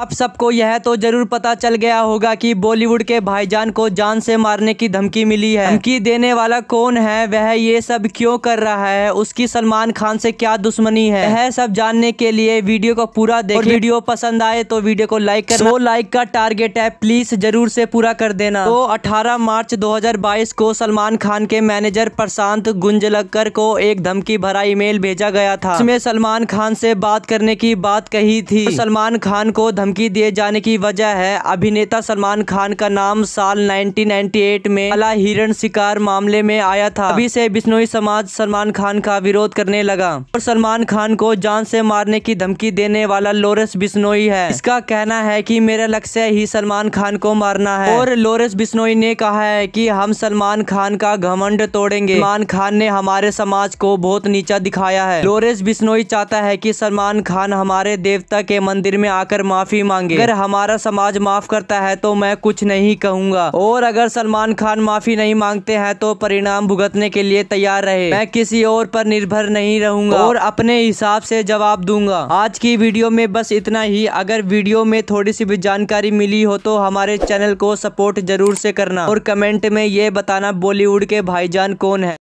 अब सबको यह तो जरूर पता चल गया होगा कि बॉलीवुड के भाईजान को जान से मारने की धमकी मिली है धमकी देने वाला कौन है वह ये सब क्यों कर रहा है उसकी सलमान खान से क्या दुश्मनी है यह सब जानने के लिए वीडियो को पूरा और वीडियो पसंद आए तो वीडियो को लाइक कर वो लाइक का टारगेट है प्लीज जरूर से पूरा कर देना तो अठारह मार्च दो को सलमान खान के मैनेजर प्रशांत गुंजलकर को एक धमकी भरा ईमेल भेजा गया था उसमें सलमान खान से बात करने की बात कही थी तो सलमान खान को धमकी धमकी दिए जाने की वजह है अभिनेता सलमान खान का नाम साल 1998 में अला हिरण शिकार मामले में आया था अभी से बिश्नोई समाज सलमान खान का विरोध करने लगा और सलमान खान को जान से मारने की धमकी देने वाला लोरेंस बिश्नोई है इसका कहना है की मेरा लक्ष्य ही सलमान खान को मारना है और लोरेंस बिश्नोई ने कहा है की हम सलमान खान का घमंड तोड़ेंगे सलमान खान ने हमारे समाज को बहुत नीचा दिखाया है लोरेंस बिश्नोई चाहता है कि सलमान खान हमारे देवता के मंदिर में आकर माफी माफी मांगे अगर हमारा समाज माफ करता है तो मैं कुछ नहीं कहूँगा और अगर सलमान खान माफी नहीं मांगते हैं तो परिणाम भुगतने के लिए तैयार रहे मैं किसी और पर निर्भर नहीं रहूंगा और अपने हिसाब से जवाब दूंगा आज की वीडियो में बस इतना ही अगर वीडियो में थोड़ी सी भी जानकारी मिली हो तो हमारे चैनल को सपोर्ट जरूर से करना और कमेंट में ये बताना बॉलीवुड के भाईजान कौन है